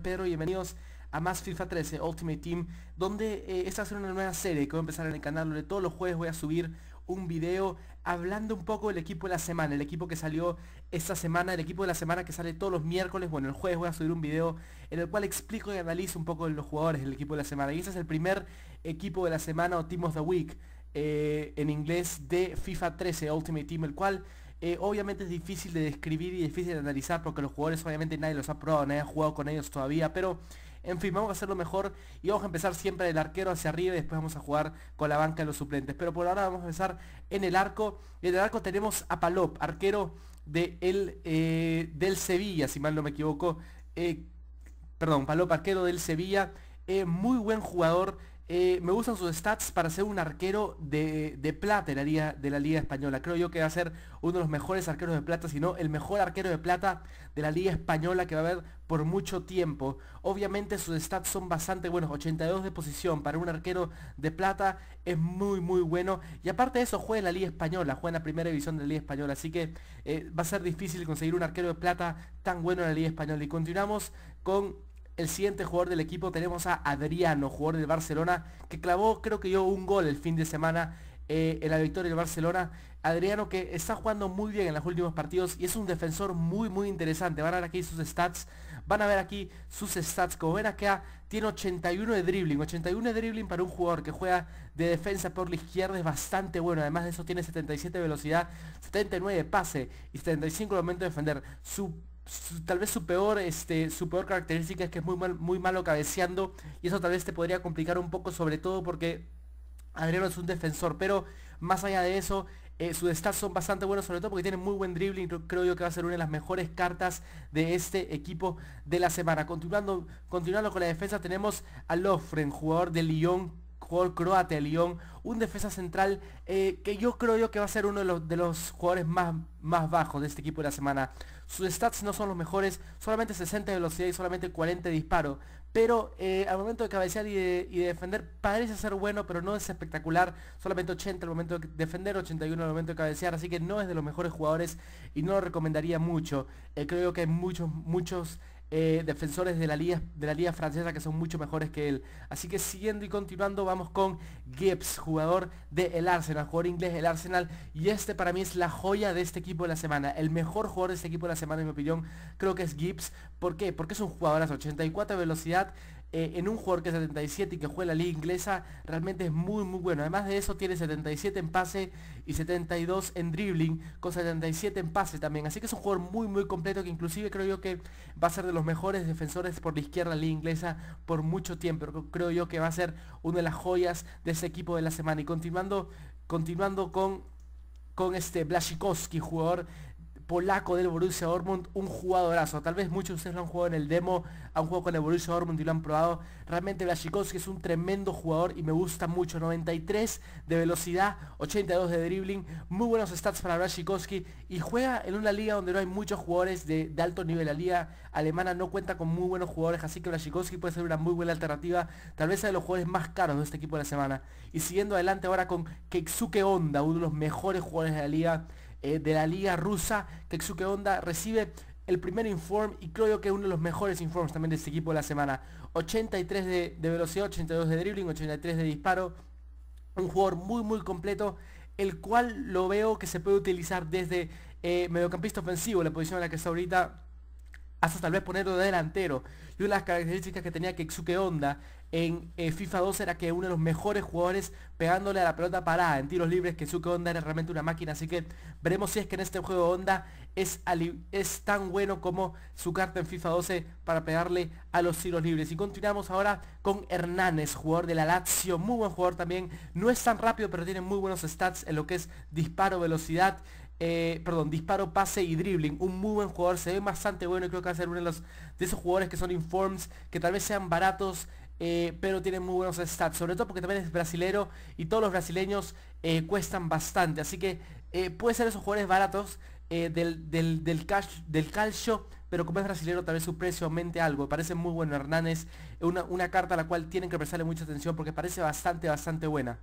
Pedro, bienvenidos a más FIFA 13 Ultimate Team, donde eh, esta va una nueva serie que voy a empezar en el canal, donde todos los jueves voy a subir un video hablando un poco del equipo de la semana, el equipo que salió esta semana, el equipo de la semana que sale todos los miércoles, bueno, el jueves voy a subir un video en el cual explico y analizo un poco de los jugadores del equipo de la semana, y ese es el primer equipo de la semana o Team of the Week, eh, en inglés de FIFA 13 Ultimate Team, el cual eh, obviamente es difícil de describir y difícil de analizar porque los jugadores obviamente nadie los ha probado, nadie ha jugado con ellos todavía, pero en fin, vamos a hacerlo mejor y vamos a empezar siempre del arquero hacia arriba y después vamos a jugar con la banca de los suplentes. Pero por ahora vamos a empezar en el arco. En el arco tenemos a Palop, arquero de eh, del Sevilla, si mal no me equivoco. Eh, perdón, Palop, arquero del Sevilla. muy buen jugador eh, me gustan sus stats para ser un arquero de, plata de la, Liga, de la, Liga, Española. Creo yo que va a ser uno de los mejores arqueros de plata, si no el mejor arquero de plata de la Liga Española que va a haber por mucho tiempo. Obviamente sus stats son bastante buenos, 82 de posición para un arquero de plata es muy muy bueno. Y aparte de eso juega en la Liga Española, juega en la primera división de la Liga Española, así que eh, va a ser difícil conseguir un arquero de plata tan bueno en la Liga Española. Y continuamos con el siguiente jugador del equipo tenemos a Adriano, jugador del Barcelona, que clavó creo que yo un gol el fin de semana eh, en la victoria del Barcelona. Adriano que está jugando muy bien en los últimos partidos y es un defensor muy muy interesante. Van a ver aquí sus stats. Van a ver aquí sus stats. Como ven acá tiene 81 de dribbling. 81 de dribbling para un jugador que juega de defensa por la izquierda es bastante bueno. Además de eso tiene 77 de velocidad, 79 de pase y 75 de momento de defender. Su tal vez su peor, este, su peor característica es que es muy, muy malo cabeceando y eso tal vez te podría complicar un poco, sobre todo porque Adriano es un defensor, pero más allá de eso, eh, sus stats son bastante buenos, sobre todo porque tiene muy buen dribbling. Creo yo que va a ser una de las mejores cartas de este equipo de la semana. Continuando, continuando con la defensa, tenemos a Lofren, jugador de Lyon, jugador croata de Lyon, un defensa central eh, que yo creo yo que va a ser uno de los, jugadores más, más bajos de este equipo de la semana. Sus stats no son los mejores, solamente 60 de velocidad y solamente 40 de disparo. Pero eh, al momento de cabecear y de, defender parece ser bueno, pero no es espectacular. Solamente 80 al momento de defender, 81 al momento de cabecear. Así que no es de los mejores jugadores y no lo recomendaría mucho. Eh, creo que hay muchos, muchos eh, defensores de la, liga, de la liga francesa que son mucho mejores que él. Así que siguiendo y continuando vamos con Gibbs, jugador del Arsenal, jugador inglés del Arsenal. Y este para mí es la joya de este equipo de la semana. El mejor jugador de este equipo de la semana en mi opinión creo que es Gibbs. ¿Por qué? Porque es un jugador las 84 de velocidad, eh, en un jugador que es 77 y que juega la liga inglesa, realmente es muy muy bueno. Además de eso tiene 77 en pase y 72 en dribbling, con 77 en pase también. Así que es un jugador muy muy completo que inclusive creo yo que va a ser de los mejores defensores por la izquierda la liga inglesa por mucho tiempo. Creo yo que va a ser una de las joyas de ese equipo de la semana. Y continuando, continuando con con este Blasikowski, jugador polaco del Borussia Dortmund, un jugadorazo. Tal vez muchos de ustedes lo han jugado en el demo, han juego con el Borussia Dortmund y lo han probado. Realmente Blasikowski es un tremendo jugador y me gusta mucho. 93 de velocidad, 82 de dribbling, muy buenos stats para Blasikowski y juega en una liga donde no hay muchos jugadores de, alto nivel. La liga alemana no cuenta con muy buenos jugadores, así que Blasikowski puede ser una muy buena alternativa, tal vez sea de los jugadores más caros de este equipo de la semana. Y siguiendo adelante ahora con Keksuke Honda, uno de los mejores jugadores de la liga eh, de la liga rusa. Ketsuke Onda recibe el primer inform y creo que es uno de los mejores informes también de este equipo de la semana. 83 de, velocidad, 82 de dribling, 83 de disparo. Un jugador muy muy completo, el cual lo veo que se puede utilizar desde eh, mediocampista ofensivo, la posición en la que está ahorita, hasta tal vez ponerlo de delantero. Y una de las características que tenía Ketsuke Onda en eh, FIFA 2 era que uno de los mejores jugadores pegándole a la pelota parada en tiros libres, que que onda era realmente una máquina, así que veremos si es que en este juego Honda es, es tan bueno como su carta en FIFA 12 para pegarle a los tiros libres. Y continuamos ahora con Hernández, jugador de la Lazio, muy buen jugador también, no es tan rápido pero tiene muy buenos stats en lo que es disparo, velocidad, eh, perdón, disparo, pase y dribbling. Un muy buen jugador, se ve bastante bueno y creo que va a ser uno de, los, de esos jugadores que son informs, que tal vez sean baratos eh, pero tiene muy buenos stats, sobre todo porque también es brasilero y todos los brasileños eh, cuestan bastante, así que eh, puede ser esos jugadores baratos del, del, calcio, pero como es brasilero tal vez su precio aumente algo, parece muy bueno Hernández, una, una carta a la cual tienen que prestarle mucha atención porque parece bastante, bastante buena.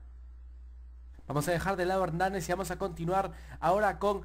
Vamos a dejar de lado a Hernández y vamos a continuar ahora con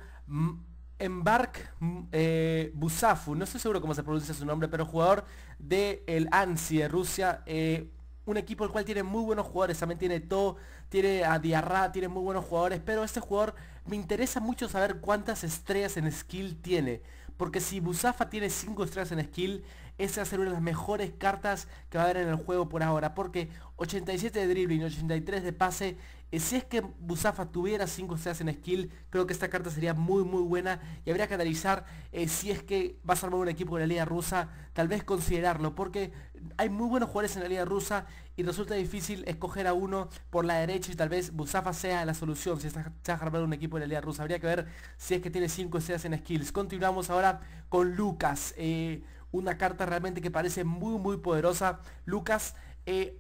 Embark mm, eh, Busafu, no estoy seguro cómo se pronuncia su nombre, pero jugador del el ANSI de Rusia, eh, un equipo el cual tiene muy buenos jugadores, también tiene todo, tiene a Diarra, tiene muy buenos jugadores, pero este jugador me interesa mucho saber cuántas estrellas en skill tiene, porque si Busafa tiene 5 estrellas en skill, esa va a ser una de las mejores cartas que va a haber en el juego por ahora, porque 87 de dribbling, 83 de pase si es que Buzafa tuviera 5 estrellas en skill, creo que esta carta sería muy muy buena y habría que analizar eh, si es que vas a armar un equipo en la liga rusa, tal vez considerarlo, porque hay muy buenos jugadores en la liga rusa y resulta difícil escoger a uno por la derecha y tal vez Buzafa sea la solución si estás armar un equipo en la liga rusa. Habría que ver si es que tiene 5 estrellas en skills. Continuamos ahora con Lucas, eh, una carta realmente que parece muy muy poderosa. Lucas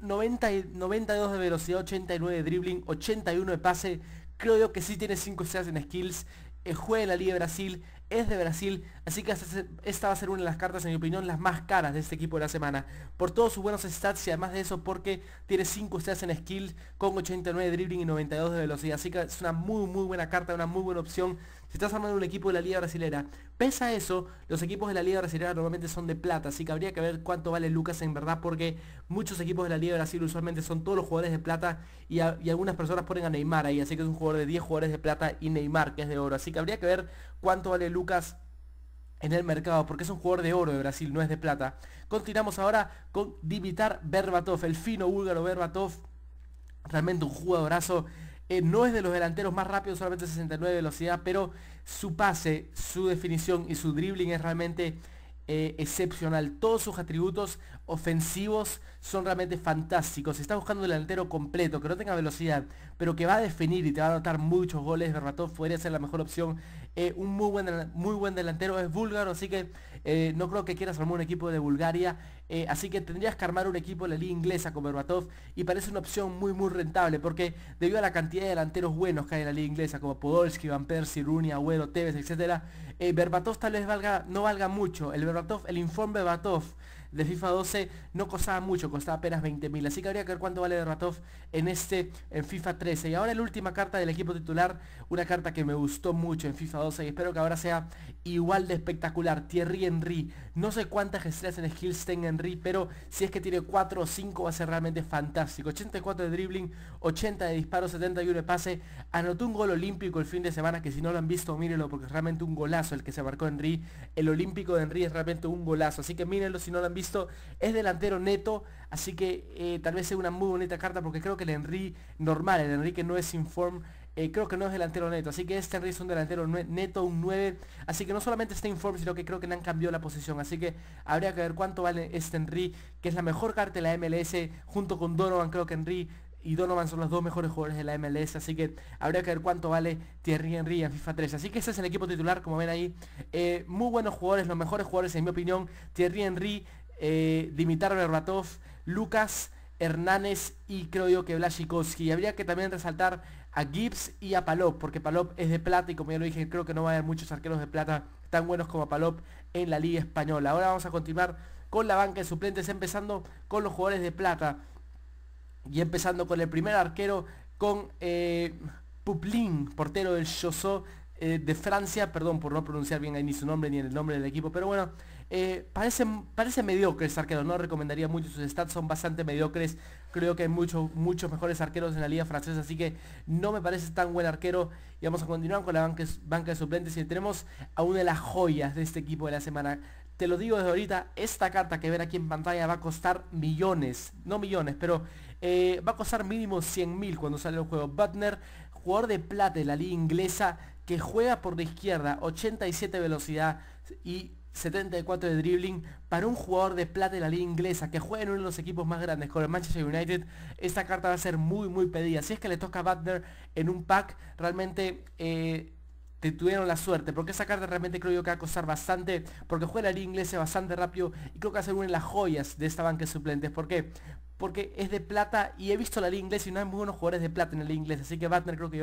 92 eh, de velocidad, 89 de dribbling, 81 de pase. Creo yo que sí tiene 5 estrellas en skills. Eh, juega en la Liga de Brasil, es de Brasil, así que esta va a ser una de las cartas, en mi opinión, las más caras de este equipo de la semana. Por todos sus buenos stats y además de eso porque tiene 5 estrellas en skills con 89 de dribbling y 92 de velocidad. Así que es una muy muy buena carta, una muy buena opción si estás armando un equipo de la Liga Brasilera, pese a eso, los equipos de la Liga Brasilera normalmente son de plata, así que habría que ver cuánto vale Lucas en verdad, porque muchos equipos de la Liga Brasil usualmente son todos los jugadores de plata y, y algunas personas ponen a Neymar ahí, así que es un jugador de 10 jugadores de plata y Neymar, que es de oro. Así que habría que ver cuánto vale Lucas en el mercado, porque es un jugador de oro de Brasil, no es de plata. Continuamos ahora con Dimitar Berbatov, el fino búlgaro Berbatov, realmente un jugadorazo eh, no es de los delanteros más rápidos, solamente 69 de velocidad, pero su pase, su definición y su dribbling es realmente eh, excepcional. Todos sus atributos ofensivos son realmente fantásticos. Está buscando un delantero completo, que no tenga velocidad, pero que va a definir y te va a anotar muchos goles. Berbatov podría ser la mejor opción. Eh, un muy buen, muy buen delantero es búlgaro, así que eh, no creo que quieras armar un equipo de Bulgaria. Eh, así que tendrías que armar un equipo de la liga inglesa con Berbatov y parece una opción muy muy rentable porque debido a la cantidad de delanteros buenos que hay en la liga inglesa como Podolski, Van Persie, Rooney, Agüero, Tevez, etc. Berbatov tal vez valga, no valga mucho. El Berbatov, el informe Berbatov de FIFA 12 no costaba mucho, costaba apenas 20.000. Así que habría que ver cuánto vale de Ratov en este, en FIFA 13. Y ahora la última carta del equipo titular, una carta que me gustó mucho en FIFA 12 y espero que ahora sea igual de espectacular. Thierry Henry, no sé cuántas estrellas en skills tenga Henry, pero si es que tiene 4 o 5 va a ser realmente fantástico. 84 de dribbling, 80 de disparo, 71 de pase. Anotó un gol olímpico el fin de semana que si no lo han visto, mírenlo porque es realmente un golazo el que se marcó Henry. El olímpico de Henry es realmente un golazo, así que mírenlo si no lo han es delantero neto, así que eh, tal vez es una muy bonita carta porque creo que el Henry normal, el Enrique no es inform, eh, creo que no es delantero neto, así que este Henry es un delantero neto, un 9, así que no solamente está inform, sino que creo que no han cambiado la posición, así que habría que ver cuánto vale este Henry, que es la mejor carta de la MLS, junto con Donovan, creo que Henry y Donovan son los dos mejores jugadores de la MLS, así que habría que ver cuánto vale Thierry Henry en FIFA 3 Así que este es el equipo titular, como ven ahí. Eh, muy buenos jugadores, los mejores jugadores en mi opinión. Thierry Henry, eh, Dimitar Berbatov, Lucas Hernández y creo yo que Blasikowski. Habría que también resaltar a Gibbs y a Palop, porque Palop es de plata y como ya lo dije, creo que no va a haber muchos arqueros de plata tan buenos como Palop en la Liga Española. Ahora vamos a continuar con la banca de suplentes, empezando con los jugadores de plata. Y empezando con el primer arquero, con eh, Puplin, portero del Choso eh, de Francia, perdón por no pronunciar bien ahí ni su nombre ni el nombre del equipo, pero bueno, eh, parece, parece mediocre el arquero, no recomendaría mucho, sus stats son bastante mediocres, creo que hay muchos muchos mejores arqueros en la liga francesa, así que no me parece tan buen arquero. Y vamos a continuar con la banca, banca de suplentes y tenemos a una de las joyas de este equipo de la semana. Te lo digo desde ahorita, esta carta que ver aquí en pantalla va a costar millones, no millones, pero eh, va a costar mínimo 100 mil cuando sale el juego. Butner, jugador de plata de la liga inglesa, que juega por la izquierda, 87 velocidad y 74 de dribbling para un jugador de plata de la liga inglesa que juega en uno de los equipos más grandes como el Manchester United, esta carta va a ser muy muy pedida. Si es que le toca a Butner en un pack, realmente eh, te tuvieron la suerte, porque esa carta realmente creo yo que va a costar bastante, porque juega en la liga inglesa bastante rápido y creo que va a ser una de las joyas de esta banca de suplentes. ¿Por qué? Porque es de plata y he visto la liga inglesa y no hay muy buenos jugadores de plata en la liga inglesa, así que Butner creo que,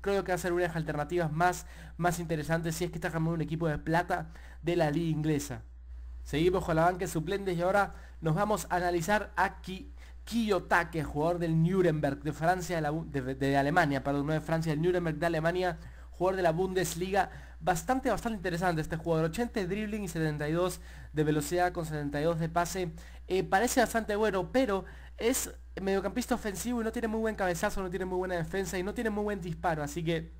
creo que va a ser una de las alternativas más, más interesantes si es que está jugando un equipo de plata de la liga inglesa. Seguimos con la banca suplentes y ahora nos vamos a analizar a Kiyotake, jugador del Nuremberg de Francia, de, Alemania para de, Alemania, de Francia, del Nuremberg de Alemania, jugador de la Bundesliga. Bastante, bastante interesante este jugador. 80 de dribbling y 72 de velocidad con 72 de pase. Eh, parece bastante bueno, pero es mediocampista ofensivo y no tiene muy buen cabezazo, no tiene muy buena defensa y no tiene muy buen disparo. Así que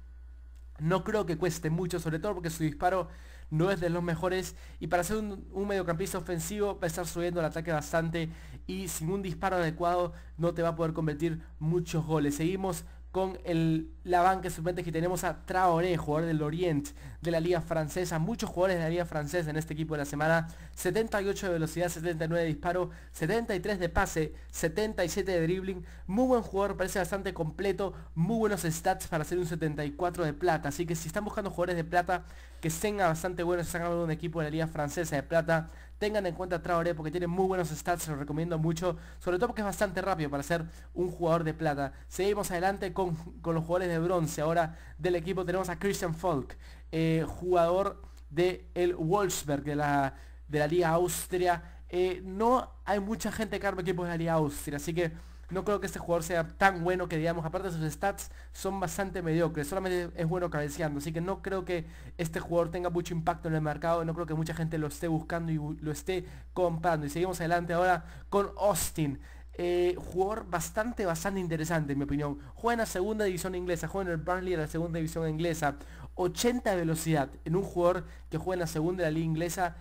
no creo que cueste mucho, sobre todo porque su disparo no es de los mejores y para ser un, mediocampista ofensivo va a estar subiendo el ataque bastante y sin un disparo adecuado no te va a poder convertir muchos goles. Seguimos con el, la banca supone que tenemos a Traoré, jugador del Oriente de la Liga Francesa. Muchos jugadores de la Liga Francesa en este equipo de la semana. 78 de velocidad, 79 de disparo, 73 de pase, 77 de dribbling. Muy buen jugador, parece bastante completo. Muy buenos stats para hacer un 74 de plata. Así que si están buscando jugadores de plata que sean bastante buenos, están hablando un equipo de la Liga Francesa de plata Tengan en cuenta a Traoré porque tiene muy buenos stats, Se los recomiendo mucho. Sobre todo porque es bastante rápido para ser un jugador de plata. Seguimos adelante con, los jugadores de bronce. Ahora del equipo tenemos a Christian Falk. Eh, jugador del el Wolfsberg de la, de la Liga Austria. Eh, no hay mucha gente que arma equipos de la Liga Austria, así que no creo que este jugador sea tan bueno que digamos, aparte sus stats son bastante mediocres, solamente es bueno cabeceando, así que no creo que este jugador tenga mucho impacto en el mercado, no creo que mucha gente lo esté buscando y lo esté comprando. Y seguimos adelante ahora con Austin. Eh, jugador bastante, bastante interesante en mi opinión. Juega en la segunda división inglesa, juega en el Burnley de la segunda división inglesa. 80 de velocidad en un jugador que juega en la segunda de la liga inglesa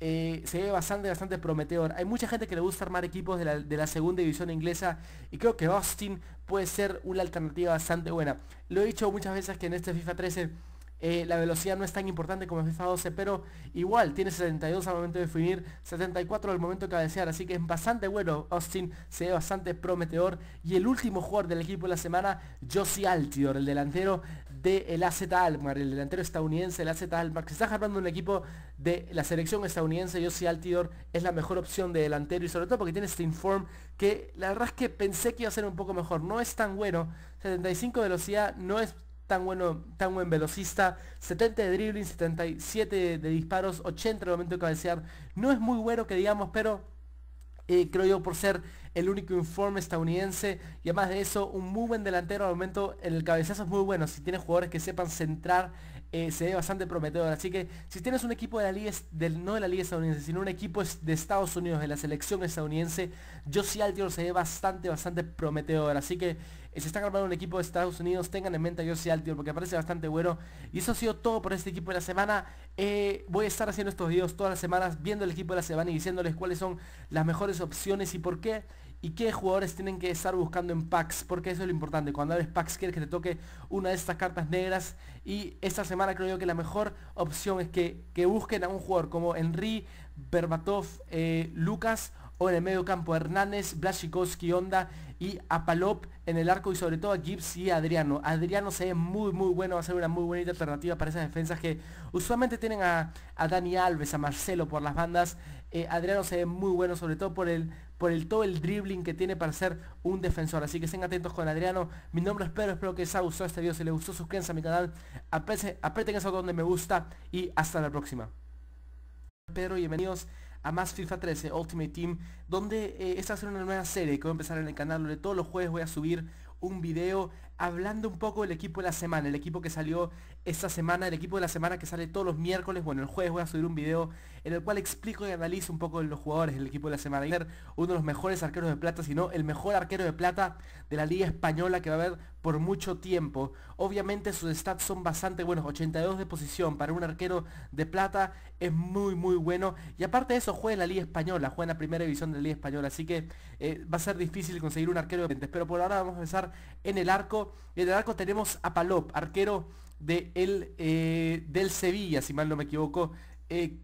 eh, se ve bastante, bastante prometedor. Hay mucha gente que le gusta armar equipos de la, de la, segunda división inglesa y creo que Austin puede ser una alternativa bastante buena. Lo he dicho muchas veces que en este FIFA 13 eh, la velocidad no es tan importante como en FIFA 12, pero igual tiene 72 al momento de definir, 74 al momento de cabecear, así que es bastante bueno. Austin se ve bastante prometedor. Y el último jugador del equipo de la semana, Josie Altidor, el delantero del de AZ Almar, el delantero estadounidense el AZ Almar, que se está armando un equipo de la selección estadounidense. Josie Altidor es la mejor opción de delantero y sobre todo porque tiene este informe que la verdad es que pensé que iba a ser un poco mejor. No es tan bueno, 75 velocidad no es tan bueno, tan buen velocista, 70 de dribbling, 77 de disparos, 80 de momento de cabecear. No es muy bueno que digamos, pero eh, creo yo por ser el único informe estadounidense y además de eso un muy buen delantero al momento el cabezazo es muy bueno si tienes jugadores que sepan centrar eh, se ve bastante prometedor así que si tienes un equipo de la liga del, no de la liga estadounidense sino un equipo de Estados Unidos de la selección estadounidense yo al tío se ve bastante bastante prometedor así que se está armando un equipo de Estados Unidos, tengan en mente a el Altior porque parece bastante bueno. Y eso ha sido todo por este equipo de la semana. Eh, voy a estar haciendo estos videos todas las semanas, viendo el equipo de la semana y diciéndoles cuáles son las mejores opciones y por qué. Y qué jugadores tienen que estar buscando en packs, porque eso es lo importante. Cuando hables packs quieres que te toque una de estas cartas negras. Y esta semana creo yo que la mejor opción es que, que busquen a un jugador como Henry, Berbatov, eh, Lucas o en el medio campo Hernández, Blasikowski, Onda y a Palop en el arco y sobre todo a Gibbs y Adriano. Adriano se ve muy muy bueno, va a ser una muy bonita alternativa para esas defensas que usualmente tienen a, Dani Alves, a Marcelo por las bandas. Eh, Adriano se ve muy bueno, sobre todo por el, por el todo el dribbling que tiene para ser un defensor. Así que estén atentos con Adriano. Mi nombre es Pedro, espero que les haya gustado este video. Si les gustó, suscríbanse a mi canal, apreten, apreten eso donde me gusta y hasta la próxima. Pedro, bienvenidos a más FIFA 13 Ultimate Team, donde esta va a ser una nueva serie que voy a empezar en el canal, donde todos los jueves voy a subir un video hablando un poco del equipo de la semana, el equipo que salió esta semana, el equipo de la semana que sale todos los miércoles, bueno, el jueves voy a subir un video en el cual explico y analizo un poco los jugadores del equipo de la semana. Uno de los mejores arqueros de plata, si no el mejor arquero de plata de la liga española que va a haber por mucho tiempo. Obviamente sus stats son bastante buenos, 82 de posición para un arquero de plata es muy muy bueno. Y aparte de eso juega en la liga española, juega en la primera división de la liga española, así que eh, va a ser difícil conseguir un arquero de Pero por ahora vamos a empezar en el arco. En el arco tenemos a Palop, arquero eh, del Sevilla, si mal no me equivoco. Eh,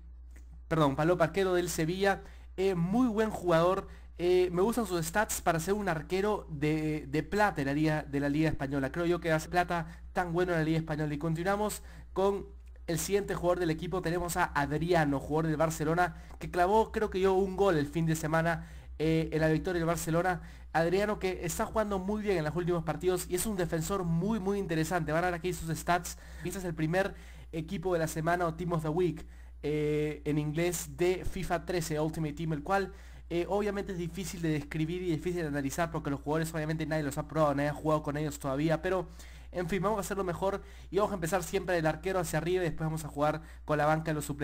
perdón, Palop, arquero del Sevilla. Eh, muy buen jugador. me gustan sus stats para ser un arquero de, plata en la, Liga, de la Liga Española. Creo yo que hace plata tan bueno en la Liga Española. Y continuamos con el siguiente jugador del equipo tenemos a Adriano, jugador del Barcelona, que clavó creo que yo un gol el fin de semana eh, en la victoria del Barcelona. Adriano que está jugando muy bien en los últimos partidos y es un defensor muy muy interesante. Van a ver aquí sus stats. Este es el primer equipo de la semana o Team of the Week eh, en inglés de FIFA 13 Ultimate Team, el cual eh, obviamente es difícil de describir y difícil de analizar porque los jugadores obviamente nadie los ha probado, nadie ha jugado con ellos todavía, pero en fin, vamos a hacerlo mejor y vamos a empezar siempre del arquero hacia arriba y después vamos a jugar con la banca de los suplementos